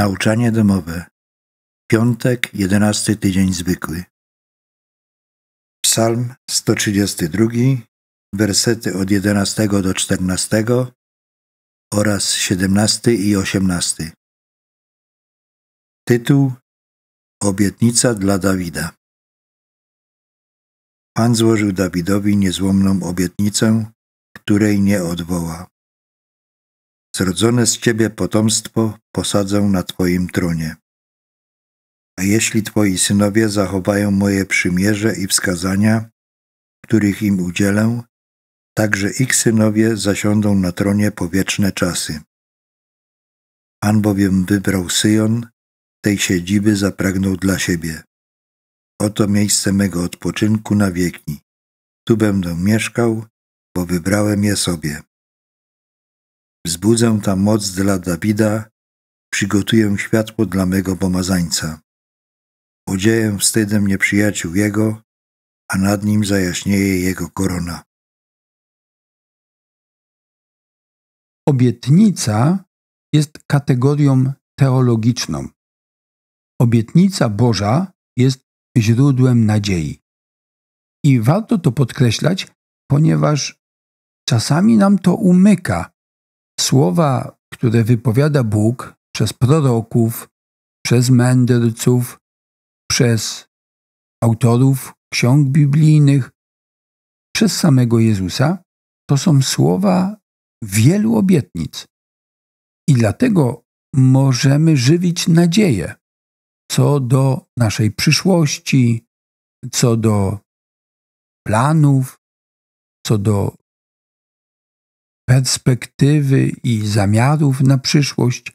Nauczanie domowe. Piątek, jedenasty tydzień zwykły. Psalm 132, wersety od 11 do 14 oraz 17 i 18. Tytuł Obietnica dla Dawida. Pan złożył Dawidowi niezłomną obietnicę, której nie odwoła zrodzone z ciebie potomstwo posadzę na twoim tronie. A jeśli twoi synowie zachowają moje przymierze i wskazania, których im udzielę, także ich synowie zasiądą na tronie po wieczne czasy. Pan bowiem wybrał Syjon, tej siedziby zapragnął dla siebie. Oto miejsce mego odpoczynku na wieki. Tu będę mieszkał, bo wybrałem je sobie. Wzbudzę tam moc dla Dawida, przygotuję światło dla mego pomazańca. Odzieję wstydem nieprzyjaciół jego, a nad nim zajaśnieje jego korona. Obietnica jest kategorią teologiczną. Obietnica Boża jest źródłem nadziei. I warto to podkreślać, ponieważ czasami nam to umyka, Słowa, które wypowiada Bóg przez proroków, przez mędrców, przez autorów ksiąg biblijnych, przez samego Jezusa, to są słowa wielu obietnic. I dlatego możemy żywić nadzieję co do naszej przyszłości, co do planów, co do perspektywy i zamiarów na przyszłość.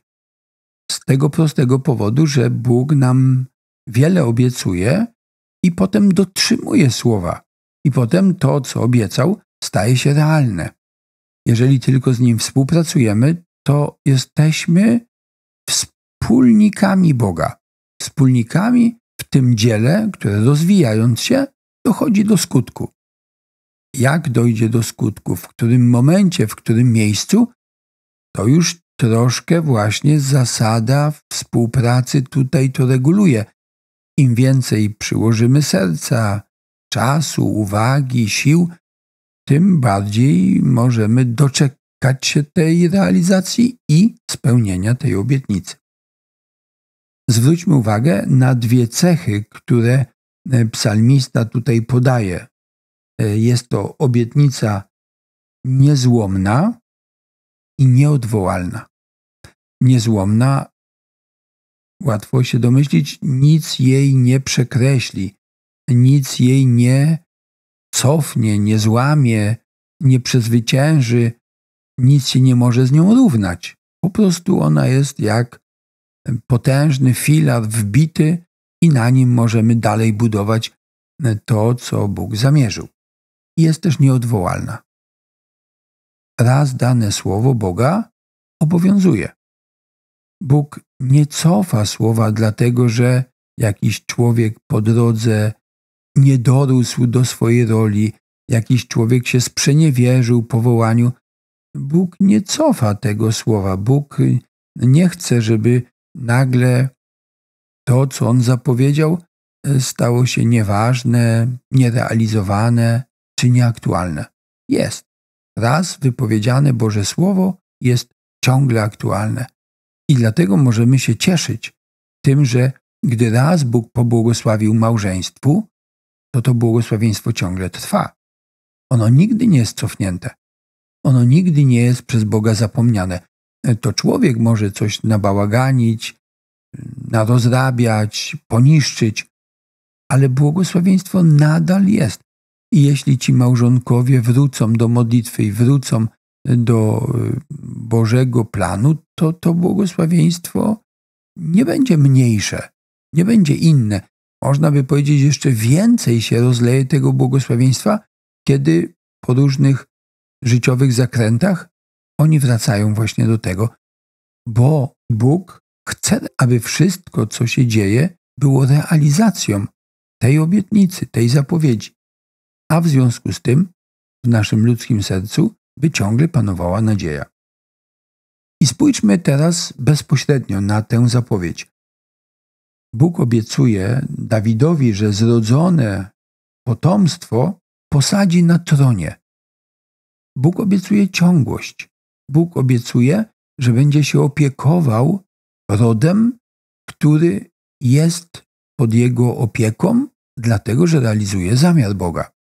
Z tego prostego powodu, że Bóg nam wiele obiecuje i potem dotrzymuje słowa, i potem to, co obiecał, staje się realne. Jeżeli tylko z Nim współpracujemy, to jesteśmy wspólnikami Boga, wspólnikami w tym dziele, które rozwijając się, dochodzi do skutku jak dojdzie do skutku, w którym momencie, w którym miejscu, to już troszkę właśnie zasada współpracy tutaj to reguluje. Im więcej przyłożymy serca, czasu, uwagi, sił, tym bardziej możemy doczekać się tej realizacji i spełnienia tej obietnicy. Zwróćmy uwagę na dwie cechy, które e, psalmista tutaj podaje E, jest to obietnica niezłomna i nieodwołalna. Niezłomna, łatwo się domyślić, nic jej nie przekreśli, nic jej nie cofnie, nie złamie, nie przezwycięży, nic się nie może z nią równać. Po prostu ona jest jak potężny filar wbity i na nim możemy dalej budować e, to, co Bóg zamierzył i jest też nieodwołalna. Raz dane słowo Boga obowiązuje. Bóg nie cofa słowa dlatego, że jakiś człowiek po drodze nie dorósł do swojej roli, jakiś człowiek się sprzeniewierzył powołaniu. Bóg nie cofa tego słowa. Bóg nie chce, żeby nagle to, co on zapowiedział, stało się nieważne, nierealizowane czy nieaktualne. Jest. Raz wypowiedziane Boże Słowo jest ciągle aktualne. I dlatego możemy się cieszyć tym, że gdy raz Bóg pobłogosławił małżeństwu, to to błogosławieństwo ciągle trwa. Ono nigdy nie jest cofnięte. Ono nigdy nie jest przez Boga zapomniane. To człowiek może coś nabałaganić, narozrabiać, poniszczyć, ale błogosławieństwo nadal jest. I jeśli ci małżonkowie wrócą do modlitwy i wrócą e, do e, Bożego planu, to to błogosławieństwo nie będzie mniejsze, nie będzie inne. Można by powiedzieć, jeszcze więcej się rozleje tego błogosławieństwa, kiedy po różnych życiowych zakrętach oni wracają właśnie do tego, bo Bóg chce, aby wszystko, co się dzieje, było realizacją tej obietnicy, tej zapowiedzi a w związku z tym w naszym ludzkim sercu by ciągle panowała nadzieja. I spójrzmy teraz bezpośrednio na tę zapowiedź. Bóg obiecuje Dawidowi, że zrodzone potomstwo posadzi na tronie. Bóg obiecuje ciągłość. Bóg obiecuje, że będzie się opiekował rodem, który jest pod jego opieką, dlatego że realizuje zamiar Boga.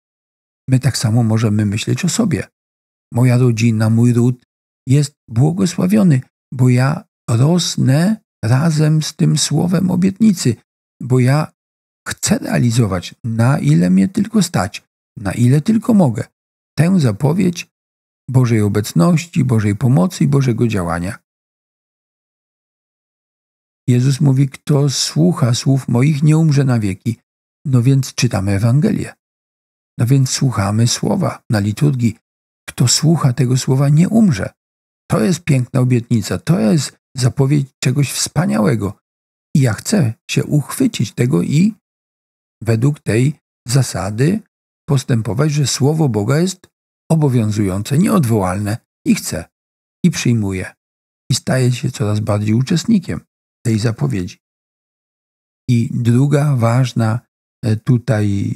My tak samo możemy myśleć o sobie. Moja rodzina, mój ród jest błogosławiony, bo ja rosnę razem z tym słowem obietnicy, bo ja chcę realizować, na ile mnie tylko stać, na ile tylko mogę, tę zapowiedź Bożej obecności, Bożej pomocy i Bożego działania. Jezus mówi: Kto słucha słów moich, nie umrze na wieki. No więc czytamy Ewangelię. No więc słuchamy słowa na liturgii. Kto słucha tego słowa, nie umrze. To jest piękna obietnica, to jest zapowiedź czegoś wspaniałego. I ja chcę się uchwycić tego i według tej zasady postępować, że słowo Boga jest obowiązujące, nieodwołalne i chcę, i przyjmuję, i staję się coraz bardziej uczestnikiem tej zapowiedzi. I druga ważna e, tutaj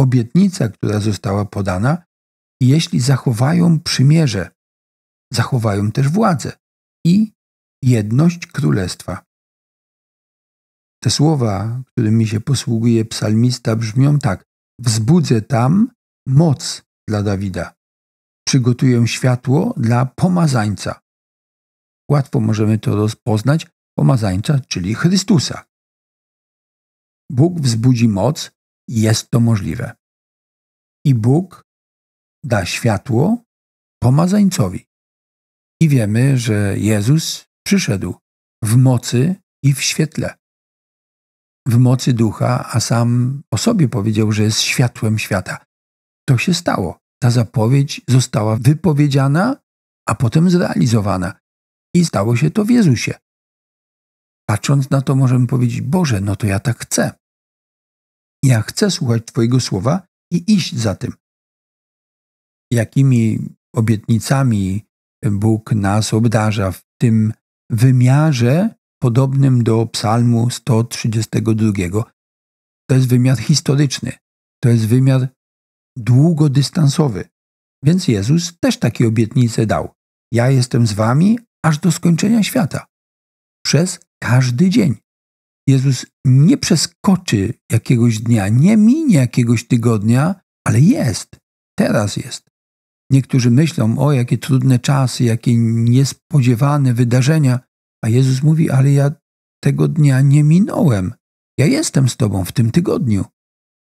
obietnica, która została podana, jeśli zachowają przymierze, zachowają też władzę i jedność królestwa. Te słowa, którymi się posługuje psalmista, brzmią tak: Wzbudzę tam moc dla Dawida, przygotuję światło dla pomazańca. Łatwo możemy to rozpoznać: pomazańca, czyli Chrystusa. Bóg wzbudzi moc, jest to możliwe. I Bóg da światło pomazańcowi. I wiemy, że Jezus przyszedł w mocy i w świetle. W mocy ducha, a sam o sobie powiedział, że jest światłem świata. To się stało. Ta zapowiedź została wypowiedziana, a potem zrealizowana. I stało się to w Jezusie. Patrząc na to, możemy powiedzieć: Boże, no to ja tak chcę. Ja chcę słuchać Twojego słowa i iść za tym. Jakimi obietnicami Bóg nas obdarza w tym wymiarze podobnym do Psalmu 132. To jest wymiar historyczny, to jest wymiar długodystansowy. Więc Jezus też takie obietnice dał. Ja jestem z wami aż do skończenia świata. Przez każdy dzień. Jezus nie przeskoczy jakiegoś dnia, nie minie jakiegoś tygodnia, ale jest, teraz jest. Niektórzy myślą, o jakie trudne czasy, jakie niespodziewane wydarzenia, a Jezus mówi, ale ja tego dnia nie minąłem. Ja jestem z Tobą w tym tygodniu.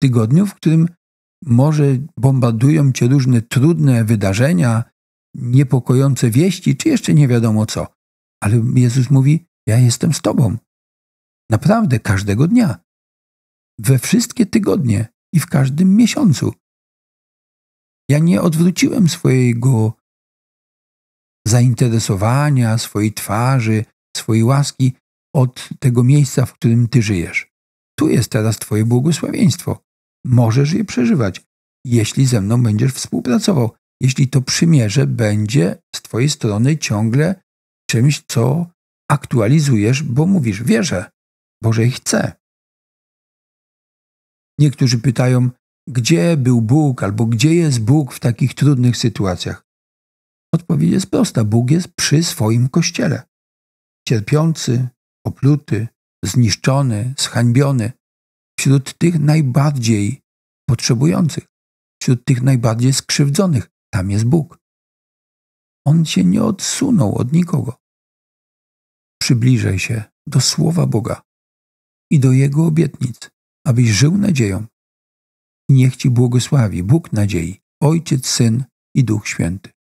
Tygodniu, w którym może bombardują Cię różne trudne wydarzenia, niepokojące wieści, czy jeszcze nie wiadomo co. Ale Jezus mówi, ja jestem z Tobą. Naprawdę każdego dnia. We wszystkie tygodnie i w każdym miesiącu. Ja nie odwróciłem swojego zainteresowania, swojej twarzy, swojej łaski od tego miejsca, w którym ty żyjesz. Tu jest teraz twoje błogosławieństwo. Możesz je przeżywać, jeśli ze mną będziesz współpracował, jeśli to przymierze będzie z twojej strony ciągle czymś, co aktualizujesz, bo mówisz, wierzę, Bożej chce. Niektórzy pytają, gdzie był Bóg albo gdzie jest Bóg w takich trudnych sytuacjach. Odpowiedź jest prosta: Bóg jest przy swoim kościele. Cierpiący, opluty, zniszczony, zhańbiony, wśród tych najbardziej potrzebujących, wśród tych najbardziej skrzywdzonych, tam jest Bóg. On się nie odsunął od nikogo. Przybliżaj się do Słowa Boga i do Jego obietnic, abyś żył nadzieją. niech Ci błogosławi Bóg nadziei, Ojciec, Syn i Duch Święty.